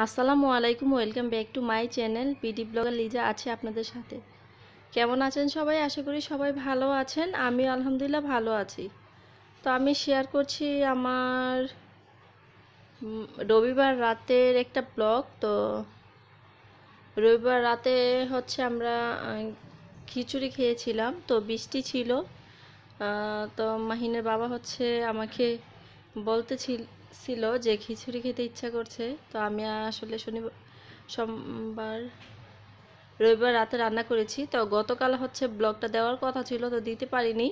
আসসালামু আলাইকুম welcome back to my channel PD blogger Liza আছে আপনাদের সাথে কেমন আছেন সবাই আশা করি সবাই ভালো আছেন আমি আলহামদুলিল্লাহ ভালো আছি তো আমি শেয়ার করছি আমার রবিবার রাতের একটা ব্লগ তো রবিবার রাতে হচ্ছে আমরা খিচুড়ি খেয়েছিলাম তো বৃষ্টি ছিল তো মাহিনের বাবা হচ্ছে আমাকে বলতেছিল ছিল যে খিচুড়ি খেতে ইচ্ছা করছে তো আমি আসলে শনিবার সোমবার রবিবার রাতে রান্না করেছি তো গতকাল হচ্ছে ব্লগটা দেওয়ার কথা ছিল তো দিতে পারিনি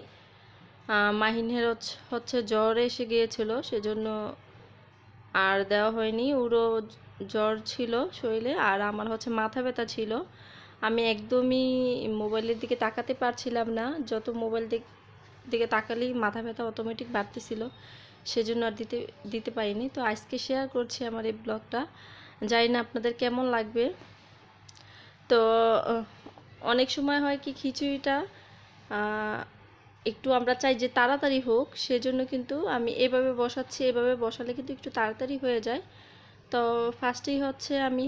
মাহিনের হচ্ছে জ্বর এসে গিয়েছিল সেজন্য আর দেওয়া হয়নি উড়ো জ্বর ছিল শরীরে আর আমার হচ্ছে মাথা ব্যথা ছিল আমি একদমই মোবাইলের দিকে তাকাতে পারছিলাম না যত মোবাইল দিকে তাকালেই মাথা ব্যথা অটোমেটিক বাড়তেছিল সেজন্য আর দিতে দিতে পারিনি তো আজকে শেয়ার করছি আমার এই ব্লগটা জানি না আপনাদের কেমন লাগবে তো অনেক সময় হয় কি খিচুড়িটা একটু আমরা চাই যে তাড়াতাড়ি হোক সেজন্য কিন্তু আমি এভাবে বসাচ্ছি এভাবে বসালে কিন্তু একটু তাড়াতাড়ি হয়ে যায় তো ফার্স্টেই হচ্ছে আমি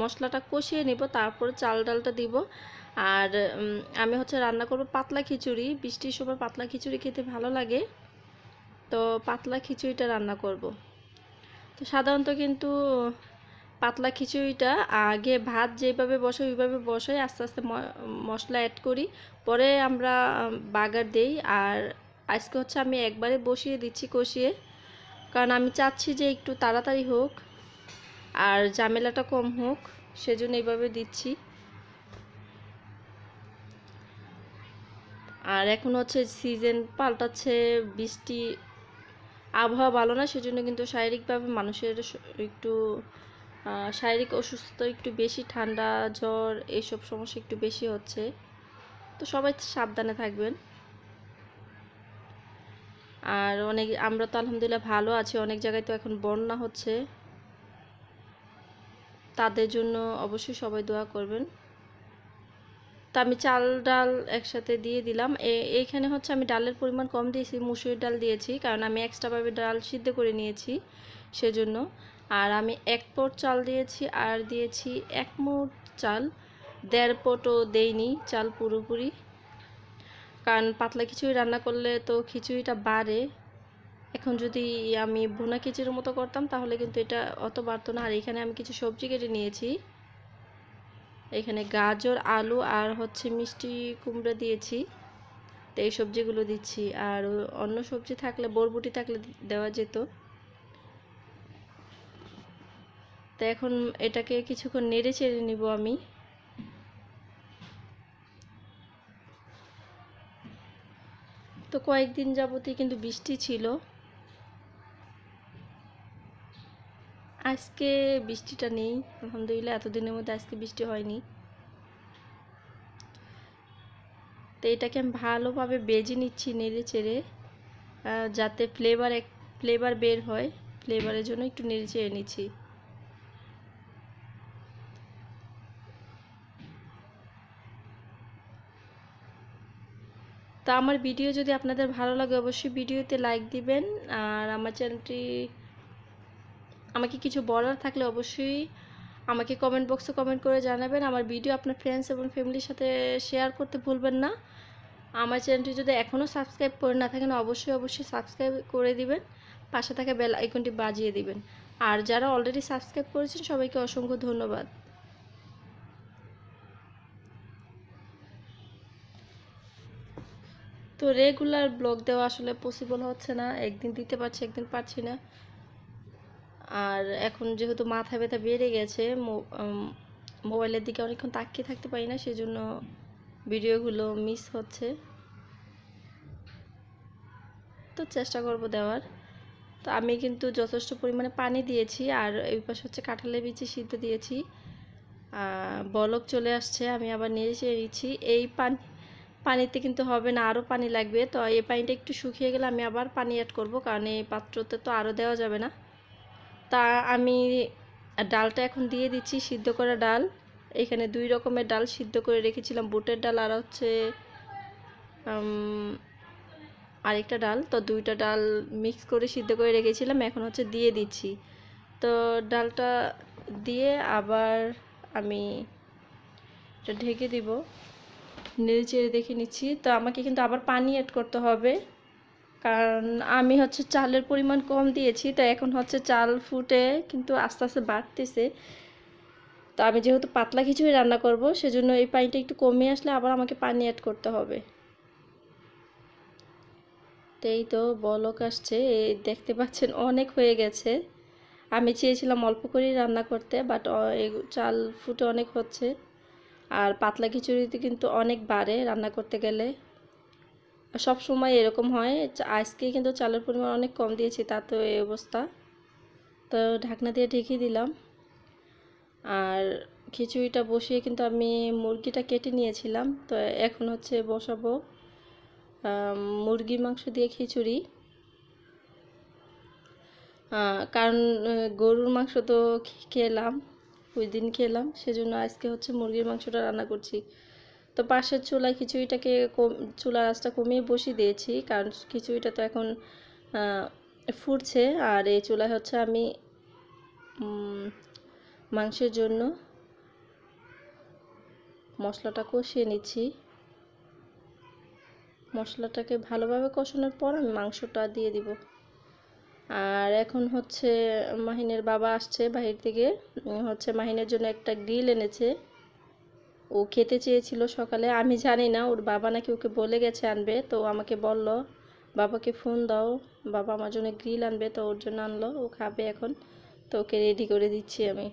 মশলাটা কষিয়ে নেব তারপরে চাল ডালটা দিব আর আমি হচ্ছে রান্না করব পাতলা খিচুড়ি বৃষ্টির সময় পাতলা খিচুড়ি খেতে ভালো লাগে তো পাতলা খিচুড়িটা রান্না করব। তো সাধারণত কিন্তু পাতলা খিচুড়িটা আগে ভাত যেভাবে বসাই ওইভাবে বসাই আস্তে আস্তে মশলা অ্যাড করি পরে আমরা বাগার দেই আর আজকে হচ্ছে আমি একবারে বসিয়ে দিচ্ছি কষিয়ে কারণ আমি চাচ্ছি যে একটু তাড়াতাড়ি হোক আর ঝামেলাটা কম হোক সেজন্য এইভাবে দিচ্ছি আর এখন হচ্ছে সিজন পাল্টাচ্ছে বৃষ্টি আবহাওয়া ভালো না সেজন্য কিন্তু শারীরিকভাবে মানুষের একটু শারীরিক অসুস্থতা একটু বেশি ঠান্ডা জ্বর এইসব সমস্যা একটু বেশি হচ্ছে তো সবাই সাবধানে থাকবেন আর অনেক আমরা তো আলহামদুলিল্লাহ ভালো আছি অনেক জায়গায় তো এখন বন্যা হচ্ছে তাদের জন্য অবশ্যই সবাই দোয়া করবেন তো আমি চাল ডাল একসাথে দিয়ে দিলাম এইখানে হচ্ছে আমি ডালের পরিমাণ কম দিয়েছি মুসুরির ডাল দিয়েছি কারণ আমি এক্সট্রাভাবে ডাল সিদ্ধ করে নিয়েছি সেজন্য আর আমি এক পোট চাল দিয়েছি আর দিয়েছি এক মুট চাল দেড় পোটও দেইনি চাল পুরোপুরি কারণ পাতলা খিচুড়ি রান্না করলে তো খিচুড়িটা বাড়ে এখন যদি আমি ভুনা খিচুড়ির মতো করতাম তাহলে কিন্তু এটা অত বাড়তো না আর এখানে আমি কিছু সবজি কেটে নিয়েছি এখানে গাজর আলু আর হচ্ছে মিষ্টি কুমড়া দিয়েছি তো এই সবজিগুলো দিচ্ছি আর অন্য সবজি থাকলে বরবটি থাকলে দেওয়া যেত তো এখন এটাকে কিছুক্ষণ নেড়ে চেড়ে নিব আমি তো কয়েকদিন যাবতই কিন্তু বৃষ্টি ছিল আজকে বৃষ্টিটা নেই আলহামদুলিল্লাহ এতদিনের মধ্যে আজকে বৃষ্টি হয়নি তো এটাকে আমি ভালোভাবে বেজে নিচ্ছি নেড়ে চেড়ে যাতে ফ্লেভার এক ফ্লেভার বের হয় ফ্লেভারের জন্য একটু নেড়ে চেড়ে নিচ্ছি তা আমার ভিডিও যদি আপনাদের ভালো লাগে অবশ্যই ভিডিওতে লাইক দিবেন আর আমার চ্যানেলটি আমাকে কিছু বলার থাকলে অবশ্যই আমাকে কমেন্ট বক্সে কমেন্ট করে জানাবেন আমার ভিডিও আপনার ফ্রেন্ডস এবং ফ্যামিলির সাথে শেয়ার করতে ভুলবেন না আমার চ্যানেলটি যদি এখনও সাবস্ক্রাইব করে না থাকেন অবশ্যই অবশ্যই সাবস্ক্রাইব করে দিবেন পাশে থাকা বেল আইকনটি বাজিয়ে দিবেন আর যারা অলরেডি সাবস্ক্রাইব করেছেন সবাইকে অসংখ্য ধন্যবাদ তো রেগুলার ব্লগ দেওয়া আসলে পসিবল হচ্ছে না একদিন দিতে পারছি একদিন পারছি না আর এখন যেহেতু মাথা ব্যথা বেড়ে গেছে মোবাইলের দিকে অনেকক্ষণ তাকিয়ে থাকতে পারি না সেই জন্য ভিডিওগুলো মিস হচ্ছে তো চেষ্টা করব দেওয়ার তো আমি কিন্তু যথেষ্ট পরিমাণে পানি দিয়েছি আর এই পাশে হচ্ছে কাঁঠালের বিচি সিদ্ধ দিয়েছি বলক চলে আসছে আমি আবার নিয়ে এসে নিচ্ছি এই পানি পানিতে কিন্তু হবে না আরও পানি লাগবে তো এই পানিটা একটু শুকিয়ে গেলে আমি আবার পানি অ্যাড করব কারণ এই পাত্রতে তো আরও দেওয়া যাবে না তা আমি ডালটা এখন দিয়ে দিচ্ছি সিদ্ধ করা ডাল এখানে দুই রকমের ডাল সিদ্ধ করে রেখেছিলাম বুটের ডাল আর হচ্ছে আরেকটা ডাল তো দুইটা ডাল মিক্স করে সিদ্ধ করে রেখেছিলাম এখন হচ্ছে দিয়ে দিচ্ছি তো ডালটা দিয়ে আবার আমি এটা ঢেকে দিব নেড়ে চেড়ে দেখে নিচ্ছি তো আমাকে কিন্তু আবার পানি অ্যাড করতে হবে কারণ আমি হচ্ছে চালের পরিমাণ কম দিয়েছি তো এখন হচ্ছে চাল ফুটে কিন্তু আস্তে আস্তে বাড়তেছে তো আমি যেহেতু পাতলা খিচুড়ি রান্না করব সেজন্য এই পানিটা একটু কমে আসলে আবার আমাকে পানি অ্যাড করতে হবে তো এই তো বলক আসছে এই দেখতে পাচ্ছেন অনেক হয়ে গেছে আমি চেয়েছিলাম অল্প করেই রান্না করতে বাট চাল ফুটে অনেক হচ্ছে আর পাতলা খিচুড়িতে কিন্তু অনেক বাড়ে রান্না করতে গেলে সব সময় এরকম হয় আজকে কিন্তু চালের পরিমাণ অনেক কম দিয়েছি তা তো এই অবস্থা তো ঢাকনা দিয়ে ঢেকে দিলাম আর খিচুড়িটা বসিয়ে কিন্তু আমি মুরগিটা কেটে নিয়েছিলাম তো এখন হচ্ছে বসাবো মুরগি মাংস দিয়ে খিচুড়ি কারণ গরুর মাংস তো খেলাম ওই দিন খেলাম সেজন্য আজকে হচ্ছে মুরগির মাংসটা রান্না করছি তো পাশের চুলায় খিচুড়িটাকে চুলার আঁচটা কমিয়ে বসিয়ে দিয়েছি কারণ খিচুড়িটা তো এখন ফুটছে আর এই চুলায় হচ্ছে আমি মাংসের জন্য মশলাটা কষিয়ে নিচ্ছি মশলাটাকে ভালোভাবে কষানোর পর আমি মাংসটা দিয়ে দিব আর এখন হচ্ছে মাহিনের বাবা আসছে বাহির থেকে হচ্ছে মাহিনের জন্য একটা গ্রিল এনেছে ও খেতে চেয়েছিল সকালে আমি জানি না ওর বাবা নাকি ওকে বলে গেছে আনবে তো আমাকে বলল বাবাকে ফোন দাও বাবা আমার জন্য গ্রিল আনবে তো ওর জন্য আনলো ও খাবে এখন তো ওকে রেডি করে দিচ্ছি আমি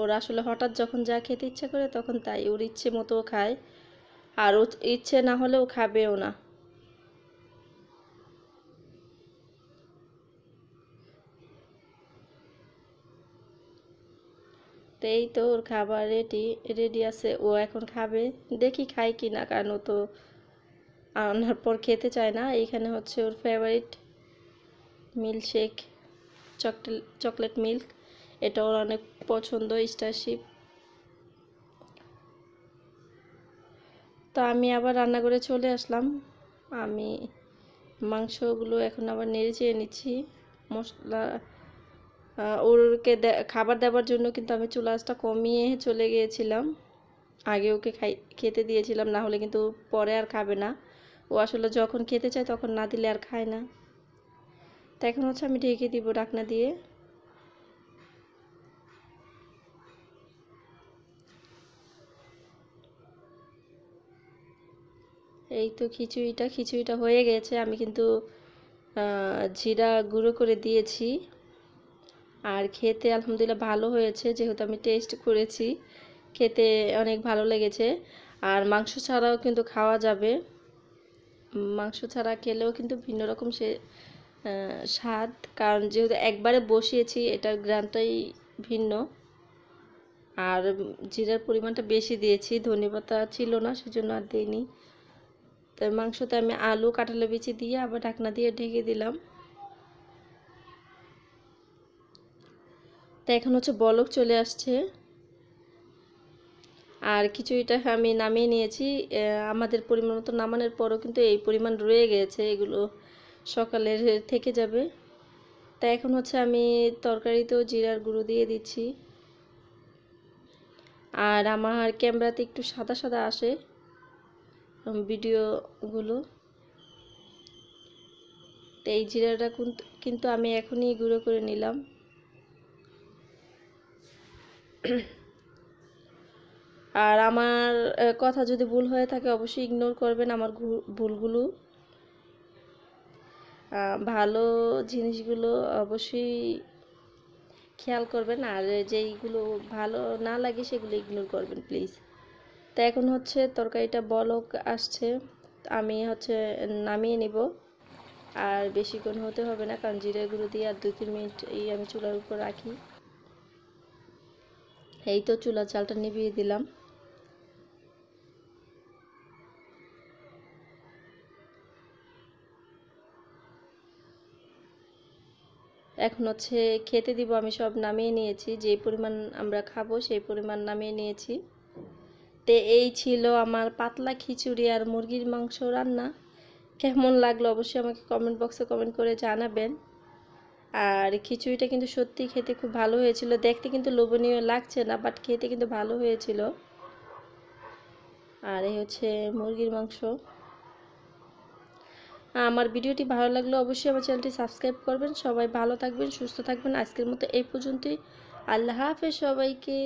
ওর আসলে হঠাৎ যখন যা খেতে ইচ্ছে করে তখন তাই ওর ইচ্ছে মতো খায় আর ও ইচ্ছে না হলে ও খাবেও না এই তো ওর খাবার রেডি রেডি আছে ও এখন খাবে দেখি খায় কি না কারণ ও তো আনার পর খেতে চায় না এইখানে হচ্ছে ওর favourite milkshake chocolate chocolate milk এটা ওর অনেক পছন্দ স্টারশিপ তো আমি আবার রান্না করে চলে আসলাম আমি মাংসগুলো এখন আবার নেড়ে চেয়ে নিচ্ছি মশলা ওরকে খাবার দেওয়ার জন্য কিন্তু আমি চুলাসটা কমিয়ে চলে গিয়েছিলাম আগে ওকে খাই খেতে দিয়েছিলাম না হলে কিন্তু পরে আর খাবে না ও আসলে যখন খেতে চায় তখন না দিলে আর খায় না তো এখন হচ্ছে আমি ঢেকে দিব ডাকনা দিয়ে এই তো খিচুড়িটা খিচুড়িটা হয়ে গেছে আমি কিন্তু জিরা গুঁড়ো করে দিয়েছি আর খেতে আলহামদুলিল্লাহ ভালো হয়েছে যেহেতু আমি টেস্ট করেছি খেতে অনেক ভালো লেগেছে আর মাংস ছাড়াও কিন্তু খাওয়া যাবে মাংস ছাড়া খেলেও কিন্তু ভিন্ন রকম সে স্বাদ কারণ যেহেতু একবারে বসিয়েছি এটার গ্রানটাই ভিন্ন আর জিরার পরিমাণটা বেশি দিয়েছি ধনেপাতা ছিল না সেজন্য আর দিইনি তাই মাংসতে আমি আলু কাঁঠালে বিচি দিয়ে আবার ঢাকনা দিয়ে ঢেকে দিলাম এখন হচ্ছে বলক চলে আসছে আর কিছু এটা আমি নামিয়ে নিয়েছি আমাদের পরিমাণ মতো নামানোর পরও কিন্তু এই পরিমাণ রয়ে গেছে এগুলো সকালের থেকে যাবে তা এখন হচ্ছে আমি তরকারিতেও জিরার গুঁড়ো দিয়ে দিচ্ছি আর আমার ক্যামেরাতে একটু সাদা সাদা আসে ভিডিওগুলো তো এই জিরাটা কিন্তু আমি এখনই গুঁড়ো করে নিলাম আর আমার কথা যদি ভুল হয়ে থাকে অবশ্যই ইগনোর করবেন আমার ভুলগুলো ভালো জিনিসগুলো অবশ্যই খেয়াল করবেন আর যেইগুলো ভালো না লাগে সেগুলো ইগনোর করবেন প্লিজ তো এখন হচ্ছে তরকারিটা বলক আসছে আমি হচ্ছে নামিয়ে নিব আর বেশিক্ষণ হতে হবে না কারণ জিরে গুঁড়ো দিয়ে আর দু তিন মিনিট এই আমি চুলার উপর রাখি এই তো চুলা চালটা নিভিয়ে দিলাম এখন হচ্ছে খেতে দিব আমি সব নামিয়ে নিয়েছি যে পরিমাণ আমরা খাবো সেই পরিমাণ নামিয়ে নিয়েছি তে এই ছিল আমার পাতলা খিচুড়ি আর মুরগির মাংস রান্না কেমন লাগলো অবশ্যই আমাকে কমেন্ট বক্সে কমেন্ট করে জানাবেন আর খিচুড়িটা কিন্তু সত্যি খেতে খুব ভালো হয়েছিল দেখতে কিন্তু লোভনীয় লাগছে না বাট খেতে কিন্তু ভালো হয়েছিল আর এই হচ্ছে মুরগির মাংস আমার ভিডিওটি ভালো লাগলে অবশ্যই আমার চ্যানেলটি সাবস্ক্রাইব করবেন সবাই ভালো থাকবেন সুস্থ থাকবেন আজকের মতো এই পর্যন্তই আল্লাহ হাফেজ সবাইকে